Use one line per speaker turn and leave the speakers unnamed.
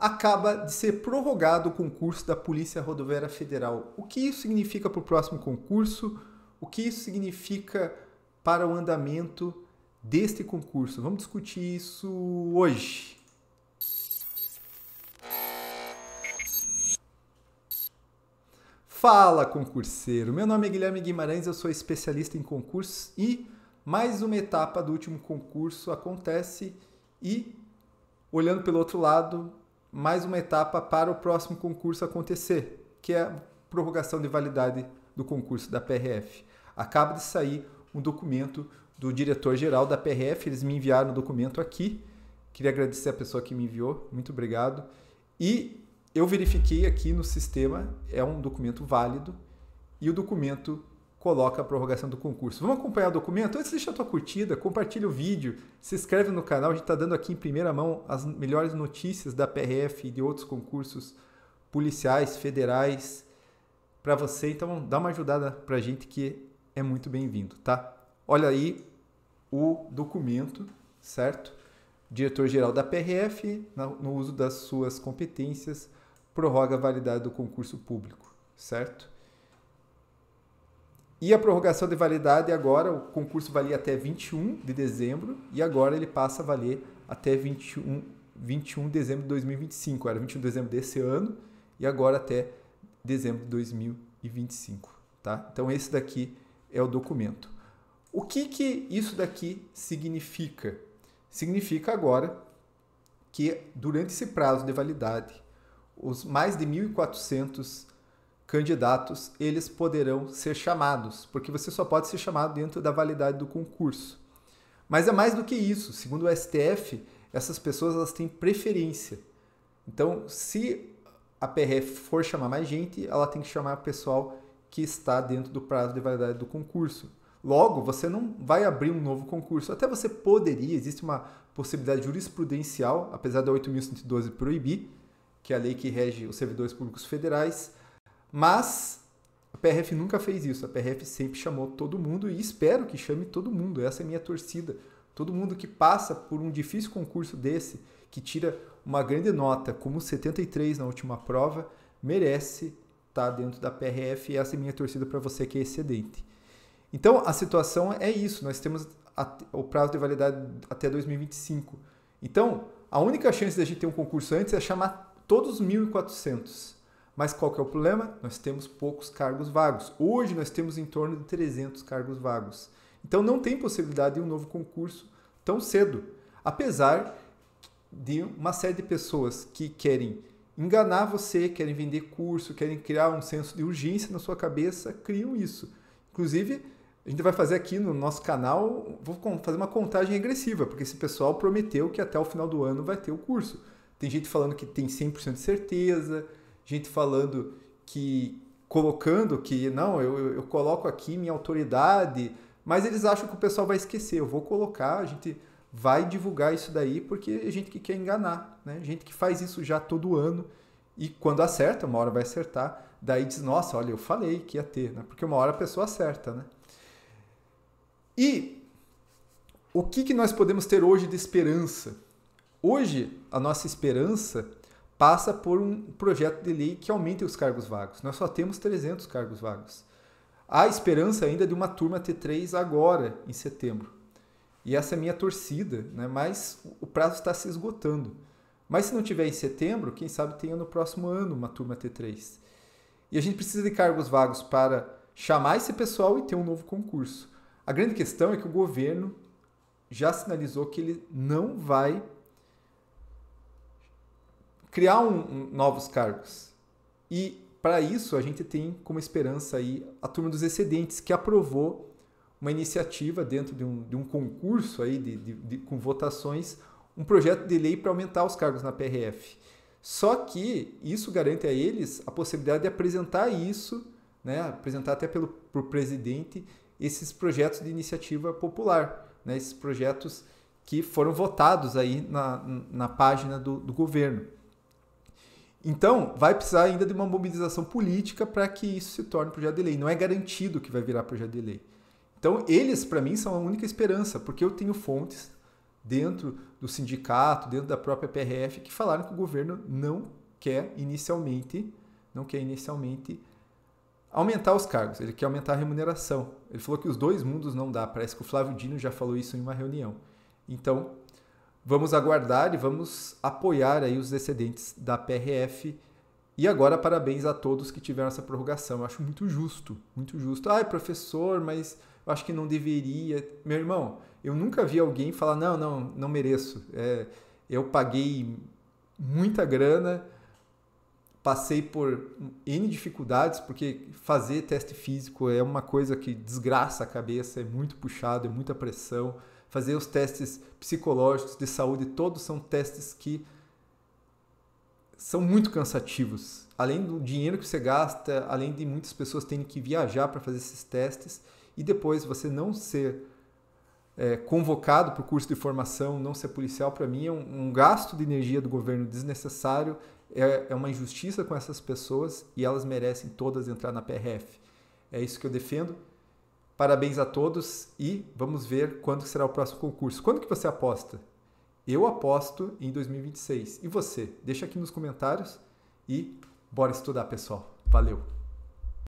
acaba de ser prorrogado o concurso da Polícia Rodoviária Federal. O que isso significa para o próximo concurso? O que isso significa para o andamento deste concurso? Vamos discutir isso hoje. Fala, concurseiro! Meu nome é Guilherme Guimarães, eu sou especialista em concursos e mais uma etapa do último concurso acontece e, olhando pelo outro lado, mais uma etapa para o próximo concurso acontecer, que é a prorrogação de validade do concurso da PRF. Acaba de sair um documento do diretor-geral da PRF, eles me enviaram o documento aqui. Queria agradecer a pessoa que me enviou, muito obrigado. E eu verifiquei aqui no sistema, é um documento válido e o documento coloca a prorrogação do concurso. Vamos acompanhar o documento? Antes, deixa a tua curtida, compartilha o vídeo, se inscreve no canal. A gente está dando aqui em primeira mão as melhores notícias da PRF e de outros concursos policiais, federais, para você. Então, dá uma ajudada para a gente que é muito bem-vindo, tá? Olha aí o documento, certo? Diretor-geral da PRF, no uso das suas competências, prorroga a validade do concurso público, certo? E a prorrogação de validade agora, o concurso valia até 21 de dezembro e agora ele passa a valer até 21, 21 de dezembro de 2025. Era 21 de dezembro desse ano e agora até dezembro de 2025. Tá? Então esse daqui é o documento. O que, que isso daqui significa? Significa agora que durante esse prazo de validade, os mais de 1.400 candidatos, eles poderão ser chamados, porque você só pode ser chamado dentro da validade do concurso. Mas é mais do que isso. Segundo o STF, essas pessoas elas têm preferência. Então, se a PRF for chamar mais gente, ela tem que chamar o pessoal que está dentro do prazo de validade do concurso. Logo, você não vai abrir um novo concurso. Até você poderia, existe uma possibilidade jurisprudencial, apesar da 8.112 proibir, que é a lei que rege os servidores públicos federais, mas a PRF nunca fez isso. A PRF sempre chamou todo mundo e espero que chame todo mundo. Essa é a minha torcida. Todo mundo que passa por um difícil concurso desse, que tira uma grande nota, como 73 na última prova, merece estar tá dentro da PRF. E essa é a minha torcida para você que é excedente. Então, a situação é isso. Nós temos o prazo de validade até 2025. Então, a única chance de a gente ter um concurso antes é chamar todos os 1.400. Mas qual que é o problema? Nós temos poucos cargos vagos. Hoje nós temos em torno de 300 cargos vagos. Então não tem possibilidade de um novo concurso tão cedo. Apesar de uma série de pessoas que querem enganar você, querem vender curso, querem criar um senso de urgência na sua cabeça, criam isso. Inclusive, a gente vai fazer aqui no nosso canal, vou fazer uma contagem regressiva, porque esse pessoal prometeu que até o final do ano vai ter o curso. Tem gente falando que tem 100% de certeza, gente falando que colocando que não, eu, eu coloco aqui minha autoridade, mas eles acham que o pessoal vai esquecer. Eu vou colocar, a gente vai divulgar isso daí porque é gente que quer enganar, né? Gente que faz isso já todo ano e quando acerta, uma hora vai acertar, daí diz: "Nossa, olha, eu falei que ia ter", né? Porque uma hora a pessoa acerta, né? E o que que nós podemos ter hoje de esperança? Hoje a nossa esperança passa por um projeto de lei que aumente os cargos vagos. Nós só temos 300 cargos vagos. Há esperança ainda de uma turma T3 agora, em setembro. E essa é a minha torcida, né? mas o prazo está se esgotando. Mas se não tiver em setembro, quem sabe tenha no próximo ano uma turma T3. E a gente precisa de cargos vagos para chamar esse pessoal e ter um novo concurso. A grande questão é que o governo já sinalizou que ele não vai criar um, um, novos cargos. E para isso a gente tem como esperança aí a turma dos excedentes que aprovou uma iniciativa dentro de um, de um concurso aí de, de, de, com votações, um projeto de lei para aumentar os cargos na PRF. Só que isso garante a eles a possibilidade de apresentar isso, né, apresentar até pelo pro presidente esses projetos de iniciativa popular, né, esses projetos que foram votados aí na, na página do, do governo. Então, vai precisar ainda de uma mobilização política para que isso se torne projeto de lei. Não é garantido que vai virar projeto de lei. Então, eles, para mim, são a única esperança, porque eu tenho fontes dentro do sindicato, dentro da própria PRF, que falaram que o governo não quer inicialmente, não quer inicialmente aumentar os cargos, ele quer aumentar a remuneração. Ele falou que os dois mundos não dá, parece que o Flávio Dino já falou isso em uma reunião. Então, Vamos aguardar e vamos apoiar aí os excedentes da PRF. E agora, parabéns a todos que tiveram essa prorrogação. Eu acho muito justo, muito justo. Ai, professor, mas eu acho que não deveria. Meu irmão, eu nunca vi alguém falar: não, não, não mereço. É, eu paguei muita grana, passei por N dificuldades, porque fazer teste físico é uma coisa que desgraça a cabeça, é muito puxado, é muita pressão fazer os testes psicológicos de saúde, todos são testes que são muito cansativos. Além do dinheiro que você gasta, além de muitas pessoas terem que viajar para fazer esses testes e depois você não ser é, convocado para o curso de formação, não ser policial, para mim é um, um, gasto de energia do governo desnecessário, é, é, uma injustiça com essas pessoas e elas merecem todas entrar na PRF. É isso que eu defendo Parabéns a todos e vamos ver quando será o próximo concurso. Quando que você aposta? Eu aposto em 2026. E você? Deixa aqui nos comentários e bora estudar, pessoal. Valeu!